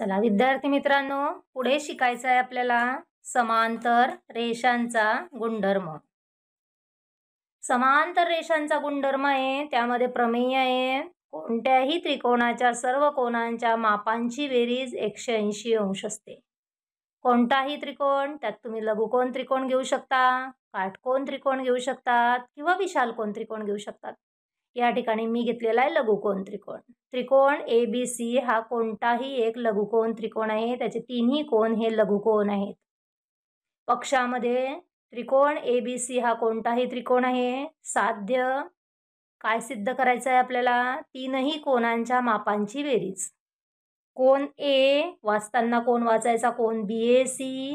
चला विद्यार्थी मित्रांनो पुढे शिकायचं आहे आपल्याला समांतर रेषांचा गुणधर्म समांतर रेषांचा गुणधर्म आहे त्यामध्ये प्रमेय आहे कोणत्याही त्रिकोणाच्या सर्व कोणांच्या मापांची बेरीज एकशे ऐंशी अंश असते कोणताही त्रिकोण त्यात तुम्ही लघुकोण त्रिकोण घेऊ शकता काटकोन त्रिकोण घेऊ शकतात किंवा कोण त्रिकोण घेऊ शकतात या ठिकाणी मी घेतलेला आहे लघुकोन त्रिकोण त्रिकोण ए बी सी हा कोणताही एक लघुकोन त्रिकोण आहे त्याचे तिन्ही कोण हे लघुकोन आहेत पक्षामध्ये त्रिकोण ए बी सी हा कोणताही त्रिकोण आहे साध्य काय सिद्ध करायचं आहे आपल्याला तीनही कोणांच्या मापांची बेरीज कोण ए वाचताना कोण वाचायचा कोण बी ए सी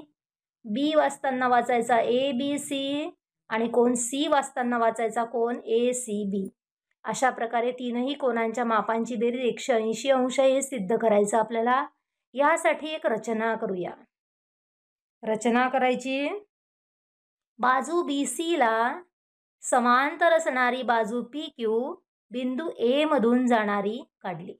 बी वाचताना वाचायचा ए बी सी आणि कोण सी वाचताना वाचायचा कोण ए सी बी अशा प्रकारे तीनही कोणांच्या मापांची बेरीज एकशे ऐंशी अंश हे सिद्ध करायचं आपल्याला यासाठी एक रचना करूया रचना करायची बाजू बी सीला समांतर असणारी बाजू पी क्यू बिंदू ए मधून जाणारी काढली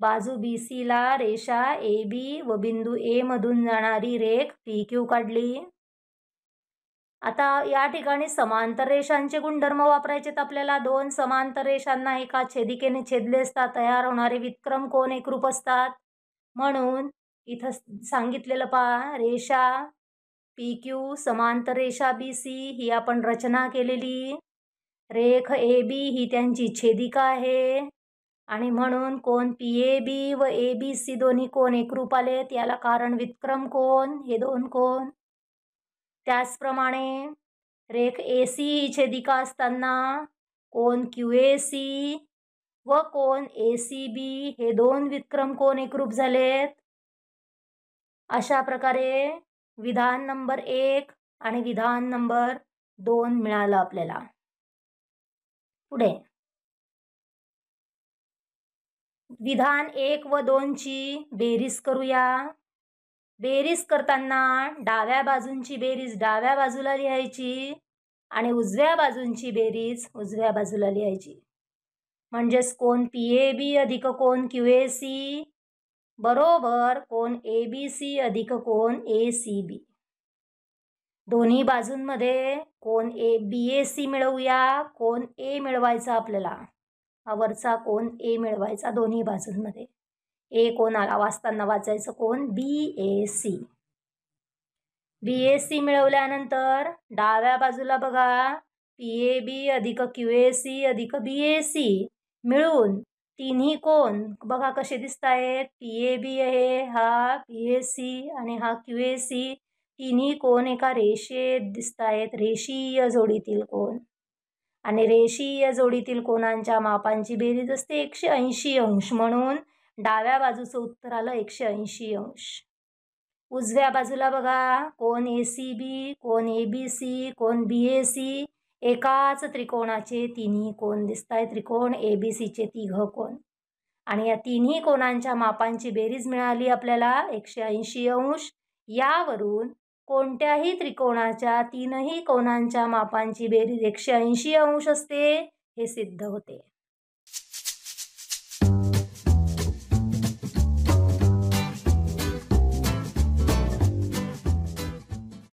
बाजू बी सीला रेषा ए बी व बिंदू ए मधून जाणारी रेख पी क्यू काढली आता या ठिकाणी समांतर रेषांचे गुणधर्म वापरायचे तर आपल्याला दोन समांतर रेषांना एका छेदिकेने छेदले असतात तयार होणारे विक्रम कोण एकरूप असतात म्हणून इथं सांगितलेलं पहा रेषा पी क्यू समांतर रेषा बी सी ही आपण रचना केलेली रेख ए बी ही त्यांची छेदिका आहे आणि म्हणून कोण पी ए बी व ए बी सी दोन्ही कोण एकरूप आलेत याला कारण विक्रम कोण हे दोन कोण त्याचप्रमाणे रेख ए सी ही छेदिका असताना कोण क्यू ए सी व कोण ए सी बी हे दोन विक्रम कोण एकरूप झालेत अशा प्रकारे विधान नंबर एक आणि विधान नंबर दोन मिळालं आपल्याला पुढे विधान एक व दोनची बेरीज करूया बेरीज करताना डाव्या बाजूंची बेरीज डाव्या बाजूला लिहायची आणि उजव्या बाजूंची बेरीज उजव्या बाजूला लिहायची म्हणजेच कोण पी ए बी अधिक कोण क्यू ए सी बरोबर कोण ए बी सी अधिक कोण ए सी बी दोन्ही बाजूंमध्ये कोण ए बी ए सी मिळवूया कोण ए मिळवायचा आपल्याला हा वरचा कोण ए मिळवायचा दोन्ही बाजूंमध्ये ए कोणाला वाचताना वाचायचं कोण बी ए सी बी ए सी मिळवल्यानंतर डाव्या बाजूला बघा पी ए बी अधिक क्यू ए सी अधिक बी ए सी मिळून तिन्ही कोण बघा कसे दिसत आहेत पी ए बी आहे हा पी ए सी आणि हा क्यू ए सी तिन्ही कोण एका रेषेत दिसत आहेत रेषीय जोडीतील कोण आणि रेषीय जोडीतील कोणांच्या मापांची बेरीज असते एकशे ऐंशी अंश म्हणून डाव्या बाजूचं उत्तर आलं एकशे ऐंशी अंश उजव्या बाजूला बघा कोण ए सी बी कोण ए बी सी कोण बी ए सी एकाच त्रिकोणाचे तिन्ही कोण दिसत आहे त्रिकोण ए बी सीचे तिघ कोण आणि या तिन्ही कोणांच्या मापांची बेरीज मिळाली आपल्याला एकशे ऐंशी अंश यावरून कोणत्याही त्रिकोणाच्या तीनही कोणांच्या मापांची बेरीज एकशे ऐंशी अंश असते हे सिद्ध होते